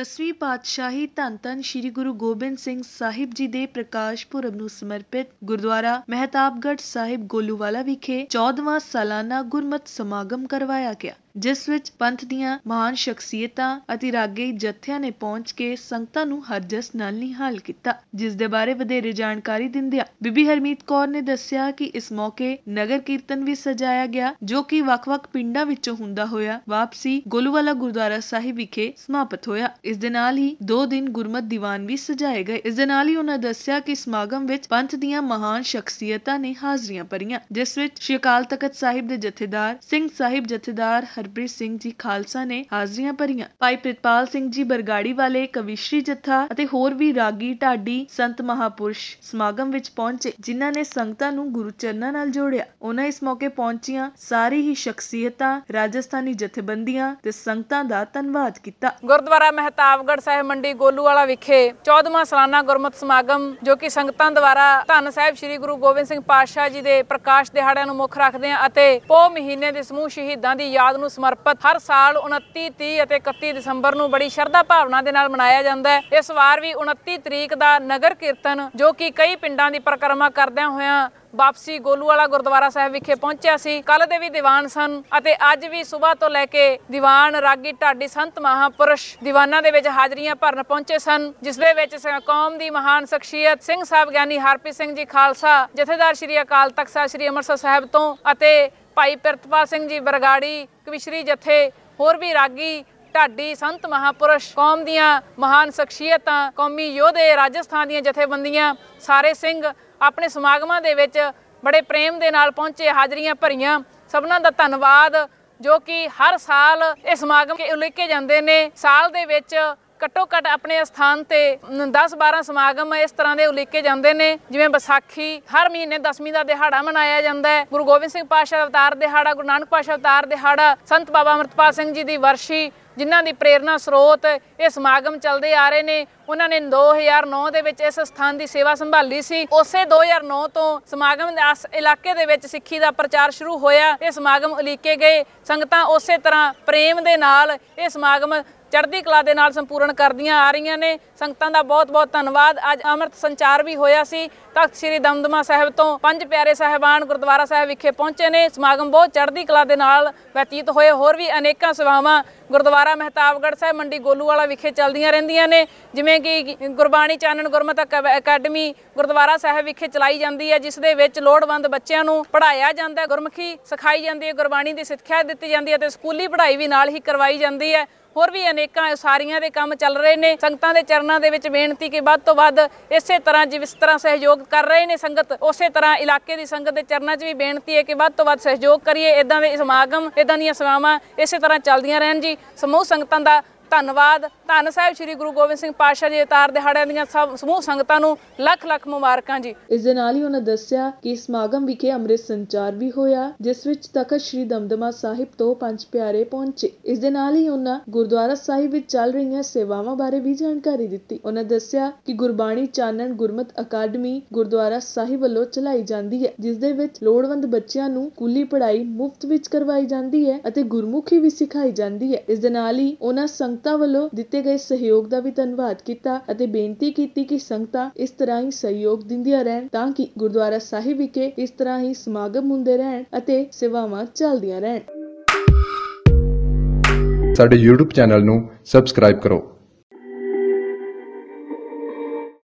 ਦਸਵੀਂ ਪਾਤਸ਼ਾਹੀ ਧੰਨ ਧੰਨ ਸ੍ਰੀ ਗੁਰੂ ਗੋਬਿੰਦ ਸਿੰਘ ਸਾਹਿਬ ਜੀ ਦੇ ਪ੍ਰਕਾਸ਼ ਪੁਰਬ ਨੂੰ ਸਮਰਪਿਤ ਗੁਰਦੁਆਰਾ ਮਹਿਤਾਬਗੜ੍ਹ ਸਾਹਿਬ ਗੋਲੂਵਾਲਾ ਵਿਖੇ 14ਵਾਂ ਸਾਲਾਨਾ ਗੁਰਮਤਿ ਸਮਾਗਮ ਕਰਵਾਇਆ ਗਿਆ ਜਿਸ ਵਿੱਚ ਪੰਥ ਦੀਆਂ ਮਹਾਨ ਸ਼ਖਸੀਅਤਾਂ ਅਤੇ ਰਾਗੀ ਜਥਿਆਂ ਨੇ ਪਹੁੰਚ ਕੇ ਸੰਗਤਾਂ ਨੂੰ ਹਰਜਸ ਨਾਲ ਨਿਹਾਲ ਕੀਤਾ ਜਿਸ ਦੇ ਬਾਰੇ ਵਧੇਰੇ ਜਾਣਕਾਰੀ ਦਿੰਦਿਆਂ ਬੀਬੀ ਹਰਮੀਤ ਕੌਰ ਨੇ ਦੱਸਿਆ ਕਿ ਇਸ ਮੌਕੇ ਨਗਰ ਕੀਰਤਨ ਵੀ ਸਜਾਇਆ ਗਿਆ ਜੋ ਕਿ ਵੱਖ-ਵੱਖ ਪਿੰਡਾਂ ਵਿੱਚੋਂ ਹੁੰਦਾ ਹੋਇਆ ਵਾਪਸੀ ਗੋਲੂਵਾਲਾ ਗੁਰਦੁਆਰਾ ਸਾਹਿਬ ਵਿਖੇ ਸਮਾਪਤ ਹੋਇਆ ਇਸ ਦੇ ਨਾਲ ਹੀ 2 ਦਿਨ ਗੁਰਮਤ ਦੀਵਾਨ ਵੀ ਸਜਾਏ ਗਏ ਇਸ ਦੇ ਨਾਲ ਹੀ ਉਹਨਾਂ ਦੱਸਿਆ ਕਿ ਸਮਾਗਮ ਵਿੱਚ ਪੰਥ ਦੀਆਂ ਮਹਾਨ ਸ਼ਖਸੀਅਤਾਂ ਨੇ ਹਾਜ਼ਰੀਆਂ ਭਰੀਆਂ ਜਿਸ ਵਿੱਚ ਸ਼ਿਕਾਲ ਤਖਤ ਸਾਹਿਬ ਦੇ ਜਥੇਦਾਰ ਸਿੰਘ ਸਾਹਿਬ ਜਥੇਦਾਰ ਹਰਪ੍ਰੀਤ ਸਿੰਘ ਜੀ ਖਾਲਸਾ ਨੇ ਹਾਜ਼ਰੀਆਂ ਭਰੀਆਂ ਭਾਈ ਪ੍ਰਿਤਪਾਲ ਸਿੰਘ ਜੀ ਬਰਗਾੜੀ ਵਾਲੇ ਕਵੀਸ਼ਰੀ ਜਥਾ ਅਤੇ ਹੋਰ ਵੀ ਰਾਗੀ ਢਾਡੀ ਸੰਤ ਮਹਾਪੁਰਸ਼ ਸਮਾਗਮ ਵਿੱਚ ਪਹੁੰਚੇ ਜਿਨ੍ਹਾਂ ਨੇ ਸੰਗਤਾਂ ਨੂੰ ਗੁਰੂ ਚਰਨਾਂ ਨਾਲ ਜੋੜਿਆ ਉਹਨਾਂ ਇਸ ਮੌਕੇ ਪਹੁੰਚੀਆਂ ਸਾਰੀ ਹੀ ਸ਼ਖਸੀਅਤਾਂ ਰਾਜਸਥਾਨੀ ਜਥੇਬੰਦੀਆਂ ਤੇ ਸੰਗਤਾਂ ਦਾ ਧੰਨਵਾਦ ਕੀਤਾ ਗੁਰਦੁਆਰਾ ਮਹਿਤਾਬਗੜ੍ਹ ਸਾਹਿਬ ਮੰਡੀ ਗੋਲੂਵਾਲਾ ਵਿਖੇ 14ਵਾਂ ਸਾਲਾਨਾ ਗੁਰਮਤ ਸਮਾਗਮ ਜੋ ਕਿ ਸੰਗਤਾਂ ਦੁਆਰਾ ਧੰਨ ਸਾਹਿਬ ਸ੍ਰੀ ਗੁਰੂ ਗੋਬਿੰਦ ਸਿੰਘ ਪਾਤਸ਼ਾਹ ਜੀ ਦੇ ਪ੍ਰਕਾਸ਼ ਦਿਹਾੜਿਆਂ ਨੂੰ ਮੁੱਖ ਰੱਖਦੇ ਆ ਅਤੇ ਪੋ ਮਹੀਨੇ ਦੇ ਸਮੂਹ ਸ਼ਹੀਦਾਂ ਦੀ ਯਾਦ ਨੂੰ ਨੂੰ ਸਮਰਪਿਤ ਹਰ ਸਾਲ 29 30 ਅਤੇ 31 ਦਸੰਬਰ ਨੂੰ ਬੜੀ ਸ਼ਰਧਾ ਭਾਵਨਾ ਦੇ ਨਾਲ ਮਨਾਇਆ ਜਾਂਦਾ ਹੈ ਇਸ ਵਾਰ ਵੀ 29 ਤਰੀਕ ਦਾ ਨਗਰ ਕੀਰਤਨ ਜੋ ਕਿ ਕਈ ਪਿੰਡਾਂ ਦੀ ਪ੍ਰਕਰਮਾ ਕਰਦਿਆਂ ਹੋਇਆਂ ਵਾਪਸੀ ਗੋਲੂਵਾਲਾ ਗੁਰਦੁਆਰਾ ਸਾਹਿਬ ਵਿਖੇ ਪਹੁੰਚਿਆ ਸੀ ਕੱਲ ਦੇ ਵੀ ਦੀਵਾਨ ਸਨ ਅਤੇ ਅੱਜ ਵੀ ਸਵੇਰ ਤੋਂ ਲੈ ਕੇ ਦੀਵਾਨ ਰਾਗੀ ਢਾਡੀ ਸੰਤ ਮਹਾਪੁਰਸ਼ ਦੀਵਾਨਾਂ ਦੇ ਵਿੱਚ ਹਾਜ਼ਰੀਆਂ ਭਰਨ ਪਹੁੰਚੇ ਸਨ ਜਿਸ ਦੇ ਵਿੱਚ ਕੌਮ ਦੀ ਮਹਾਨ ਸ਼ਖਸੀਅਤ ਸਿੰਘ ਸਾਹਿਬ ਗਿਆਨੀ ਹਰਪ੍ਰੀਤ ਸਿੰਘ ਜੀ ਖਾਲਸਾ ਜਥੇਦਾਰ ਸ੍ਰੀ ਅਕਾਲ ਤਖਤ ਸਾਹਿਬ ਸ੍ਰੀ ਅੰਮ੍ਰਿਤਸਰ ਸਾਹਿਬ ਤੋਂ ਅਤੇ ਭਾਈ ਪ੍ਰਤਪਾਲ ਸਿੰਘ ਜੀ ਬਰਗਾੜੀ ਕਵਿਸ਼ਰੀ ਜਥੇ ਹੋਰ ਵੀ ਰਾਗੀ ਢਾਡੀ ਸੰਤ ਮਹਾਪੁਰਸ਼ ਕੌਮ ਦੀਆਂ ਮਹਾਨ ਸ਼ਖਸੀਅਤਾਂ ਕੌਮੀ ਯੋਧੇ ਰਾਜਸਥਾਨ ਦੀਆਂ ਜਥੇਬੰਦੀਆਂ ਸਾਰੇ ਸਿੰਘ ਆਪਣੇ ਸਮਾਗਮਾਂ ਦੇ ਵਿੱਚ ਬੜੇ ਪ੍ਰੇਮ ਦੇ ਨਾਲ ਪਹੁੰਚੇ ਹਾਜ਼ਰੀਆਂ ਭਰੀਆਂ ਸਭਨਾਂ ਦਾ ਧੰਨਵਾਦ ਜੋ ਕਿ ਹਰ ਸਾਲ ਇਹ ਸਮਾਗਮ ਉਲੇਕੇ ਜਾਂਦੇ ਨੇ ਸਾਲ ਦੇ ਵਿੱਚ ਘੱਟੋ ਘੱਟ ਆਪਣੇ ਸਥਾਨ ਤੇ 10-12 ਸਮਾਗਮ ਇਸ ਤਰ੍ਹਾਂ ਦੇ ਉਲੀਕੇ ਜਾਂਦੇ ਨੇ ਜਿਵੇਂ ਵਿਸਾਖੀ ਹਰ ਮਹੀਨੇ 10ਵੀਂ ਦਾ ਦਿਹਾੜਾ ਮਨਾਇਆ ਜਾਂਦਾ ਹੈ ਗੁਰੂ ਗੋਬਿੰਦ ਸਿੰਘ ਪਾਸ਼ਾ ਅਵਤਾਰ ਦਿਹਾੜਾ ਗੁਰੂ ਨਾਨਕ ਪਾਸ਼ਾ ਅਵਤਾਰ ਦਿਹਾੜਾ ਸੰਤ ਬਾਬਾ ਅਮਰਤਪਾਲ ਸਿੰਘ ਜੀ ਦੀ ਵਰਸ਼ੀ ਜਿਨ੍ਹਾਂ ਦੀ ਪ੍ਰੇਰਣਾ ਸਰੋਤ ਇਹ ਸਮਾਗਮ ਚੱਲਦੇ ਆ ਰਹੇ ਨੇ ਉਹਨਾਂ ਨੇ 2009 ਦੇ ਵਿੱਚ ਇਸ ਸਥਾਨ ਦੀ ਸੇਵਾ ਸੰਭਾਲੀ ਸੀ ਉਸੇ 2009 ਤੋਂ ਸਮਾਗਮ ਦੇ ਇਲਾਕੇ ਦੇ ਵਿੱਚ ਸਿੱਖੀ ਦਾ ਪ੍ਰਚਾਰ ਸ਼ੁਰੂ ਹੋਇਆ ਇਹ ਸਮਾਗਮ ਉਲੀਕੇ ਗਏ ਸੰਗਤਾਂ ਉਸੇ ਤਰ੍ਹਾਂ ਪ੍ਰੇਮ ਦੇ ਨਾਲ ਇਹ ਸਮਾਗਮ ਚੜ੍ਹਦੀ ਕਲਾ ਦੇ ਨਾਲ ਸੰਪੂਰਨ ਕਰਦੀਆਂ ਆ ਰਹੀਆਂ ਨੇ ਸੰਗਤਾਂ ਦਾ ਬਹੁਤ-ਬਹੁਤ ਧੰਨਵਾਦ ਅੱਜ ਅੰਮ੍ਰਿਤ ਸੰਚਾਰ ਵੀ ਹੋਇਆ ਸੀ ਤਖਤ ਸ੍ਰੀ ਦਮਦਮਾ ਸਾਹਿਬ ਤੋਂ ਪੰਜ ਪਿਆਰੇ ਸਹਿਬਾਨ ਗੁਰਦੁਆਰਾ ਸਾਹਿਬ ਵਿਖੇ ਪਹੁੰਚੇ ਨੇ ਸਮਾਗਮ ਬਹੁਤ ਚੜ੍ਹਦੀ ਕਲਾ ਦੇ ਨਾਲ ਬਤੀਤ ਹੋਏ ਹੋਰ ਵੀ ਅਨੇਕਾਂ ਸੇਵਾਵਾਂ ਗੁਰਦੁਆਰਾ ਮਹਿਤਾਬਗੜ੍ਹ ਸਾਹਿਬ ਮੰਡੀ ਗੋਲੂਵਾਲਾ ਵਿਖੇ ਚੱਲਦੀਆਂ ਰਹਿੰਦੀਆਂ ਨੇ ਜਿਵੇਂ ਕਿ ਗੁਰਬਾਣੀ ਚਾਨਣ ਗੁਰਮਤ ਅਕੈਡਮੀ ਗੁਰਦੁਆਰਾ ਸਾਹਿਬ ਵਿਖੇ ਚਲਾਈ ਜਾਂਦੀ ਹੈ ਜਿਸ ਦੇ ਵਿੱਚ ਲੋੜਵੰਦ ਬੱਚਿਆਂ ਨੂੰ ਪੜ੍ਹਾਇਆ ਜਾਂਦਾ ਗੁਰਮੁਖੀ ਸਿਖਾਈ ਜਾਂਦੀ ਹੈ ਗੁਰਬਾਣੀ ਦੀ ਸਿੱਖਿਆ ਦਿੱਤੀ ਜਾਂਦੀ ਹੈ ਤੇ ਸਕੂਲੀ ਪੜ੍ਹਾਈ ਵੀ ਨਾਲ ਹੀ ਕਰਵਾਈ ਜਾਂਦੀ ਹੈ ਹੋਰ ਵੀ ਅਨੇਕਾਂ ਸਾਰੀਆਂ ਦੇ ਕੰਮ ਚੱਲ ਰਹੇ ਨੇ ਸੰਗਤਾਂ ਦੇ ਚਰਨਾਂ ਦੇ ਵਿੱਚ ਬੇਨਤੀ ਕਿ ਵੱਧ ਤੋਂ ਵੱਧ ਇਸੇ ਤਰ੍ਹਾਂ ਜਿਸ ਤਰ੍ਹਾਂ ਸਹਿਯੋਗ ਕਰ ਰਹੇ ਨੇ ਸੰਗਤ ਉਸੇ ਤਰ੍ਹਾਂ ਇਲਾਕੇ ਦੀ ਸੰਗਤ ਦੇ ਚਰਨਾਂ 'ਚ ਵੀ ਬੇਨਤੀ ਹੈ ਕਿ ਵੱਧ ਤੋਂ ਵੱਧ ਸਹਿਯੋਗ ਕਰੀਏ ਇਦਾਂ ਦੇ ਸਮਾਗਮ ਇਦਾਂ ਦੀਆਂ ਸਵਾਵਾਂ ਇਸੇ ਤਰ੍ਹਾਂ ਚੱਲਦੀਆਂ ਰਹਿਣ ਜੀ ਸਮੂਹ ਸੰਗਤਾਂ ਦਾ ਧੰਨਵਾਦ ਧੰਨ ਸਾਹਿਬ ਸ੍ਰੀ ਗੁਰੂ ਗੋਬਿੰਦ ਸਿੰਘ ਪਾਤਸ਼ਾਹ ਜੀ ਇਤਾਰ ਦਿਹਾੜਿਆਂ ਦੀਆਂ ਸਭ ਸਮੂਹ ਸੰਗਤਾਂ ਨੂੰ ਲੱਖ ਲੱਖ ਮੁਬਾਰਕਾਂ ਜੀ ਇਸ ਦੇ ਨਾਲ ਹੀ ਉਹਨਾਂ ਦੱਸਿਆ ਕਿ ਸਮਾਗਮ ਵਿਖੇ ਅੰਮ੍ਰਿਤ ਸੰਚਾਰ ਵੀ ਹੋਇਆ ਜਿਸ ਵਿੱਚ ਤਖਤ ਸ੍ਰੀ ਦਮਦਮਾ ਸਾਹਿਬ ਤੋਂ ਪੰਜ ਪਿਆਰੇ ਪਹੁੰਚੇ ਇਸ ਦੇ ਨਾਲ ਹੀ ਉਹਨਾਂ ਗੁਰਦੁਆਰਾ ਸਾਹਿਬ ਵਿੱਚ ਚੱਲ ਰਹੀਆਂ ਸੇਵਾਵਾਂ ਬਾਰੇ ਵੀ ਜਾਣਕਾਰੀ ਦਿੱਤੀ ਉਹਨਾਂ ਦੱਸਿਆ ਕਿ ਗੁਰਬਾਣੀ ਚਾਨਣ ਗੁਰਮਤ ਅਕਾਡਮੀ ਗੁਰਦੁਆਰਾ ਸਾਹਿਬ ਵੱਲੋਂ ਚਲਾਈ ਜਾਂਦੀ ਹੈ ਜਿਸ ਦੇ ਵਿੱਚ ਲੋੜਵੰਦ ਬੱਚਿਆਂ ਨੂੰ ਕੁੱਲੀ ਪੜ੍ਹਾਈ ਮੁਫਤ ਵਿੱਚ ਕਰਵਾਈ ਜਾਂਦੀ ਹੈ ਅਤੇ ਗੁਰਮੁਖੀ ਵੀ ਸਿਖਾਈ ਜਾਂਦੀ ਹੈ ਇਸ ਦੇ ਨਾਲ ਹੀ ਉਹਨਾਂ ਸੰਗ ਸੰਗਤਾਂ ਵੱਲੋਂ ਦਿੱਤੇ ਗਏ ਸਹਿਯੋਗ ਦਾ ਵੀ ਧੰਨਵਾਦ ਕੀਤਾ ਅਤੇ ਬੇਨਤੀ ਕੀਤੀ ਕਿ ਸੰਗਤਾਂ ਇਸ ਤਰ੍ਹਾਂ ਹੀ ਸਹਿਯੋਗ ਦਿੰਦੀਆਂ ਰਹਿਣ ਤਾਂ ਕਿ ਗੁਰਦੁਆਰਾ ਸਾਹਿਬ ਵਿਖੇ ਇਸ ਤਰ੍ਹਾਂ ਹੀ ਸਮਾਗਮ ਹੁੰਦੇ ਰਹਿਣ ਅਤੇ ਸੇਵਾਵਾਂ ਚੱਲਦੀਆਂ ਰਹਿਣ ਸਾਡੇ YouTube ਚੈਨਲ ਨੂੰ ਸਬਸਕ੍ਰਾਈਬ ਕਰੋ